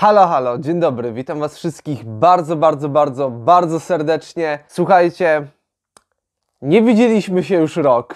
Halo, halo, dzień dobry, witam Was wszystkich bardzo, bardzo, bardzo, bardzo serdecznie. Słuchajcie, nie widzieliśmy się już rok.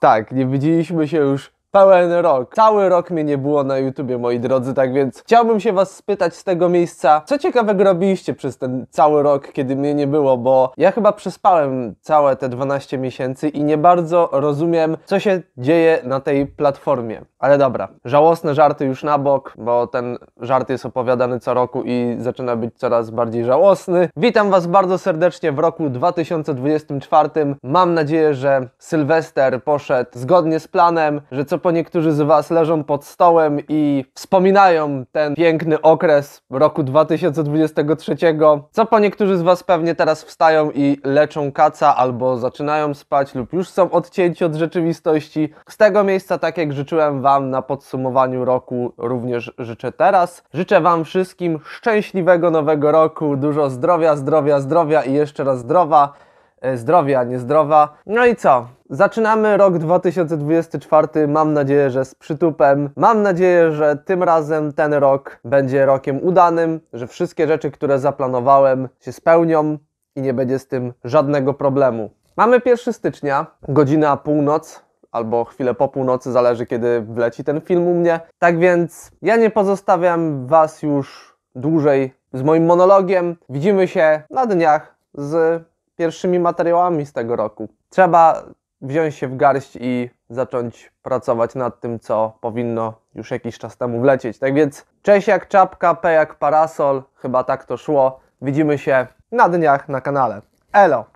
Tak, nie widzieliśmy się już Pełen rok. Cały rok mnie nie było na YouTubie, moi drodzy, tak więc chciałbym się was spytać z tego miejsca, co ciekawego robiliście przez ten cały rok, kiedy mnie nie było, bo ja chyba przespałem całe te 12 miesięcy i nie bardzo rozumiem, co się dzieje na tej platformie. Ale dobra, żałosne żarty już na bok, bo ten żart jest opowiadany co roku i zaczyna być coraz bardziej żałosny. Witam was bardzo serdecznie w roku 2024. Mam nadzieję, że Sylwester poszedł zgodnie z planem, że co po niektórzy z Was leżą pod stołem i wspominają ten piękny okres roku 2023, co po niektórzy z Was pewnie teraz wstają i leczą kaca albo zaczynają spać lub już są odcięci od rzeczywistości. Z tego miejsca, tak jak życzyłem Wam na podsumowaniu roku, również życzę teraz. Życzę Wam wszystkim szczęśliwego nowego roku, dużo zdrowia, zdrowia, zdrowia i jeszcze raz zdrowa E, zdrowie, a nie zdrowa. No i co? Zaczynamy rok 2024, mam nadzieję, że z przytupem. Mam nadzieję, że tym razem ten rok będzie rokiem udanym, że wszystkie rzeczy, które zaplanowałem się spełnią i nie będzie z tym żadnego problemu. Mamy 1 stycznia, godzina północ, albo chwilę po północy, zależy kiedy wleci ten film u mnie. Tak więc ja nie pozostawiam Was już dłużej z moim monologiem. Widzimy się na dniach z pierwszymi materiałami z tego roku. Trzeba wziąć się w garść i zacząć pracować nad tym, co powinno już jakiś czas temu wlecieć. Tak więc cześć jak czapka, p jak parasol, chyba tak to szło. Widzimy się na dniach na kanale. Elo!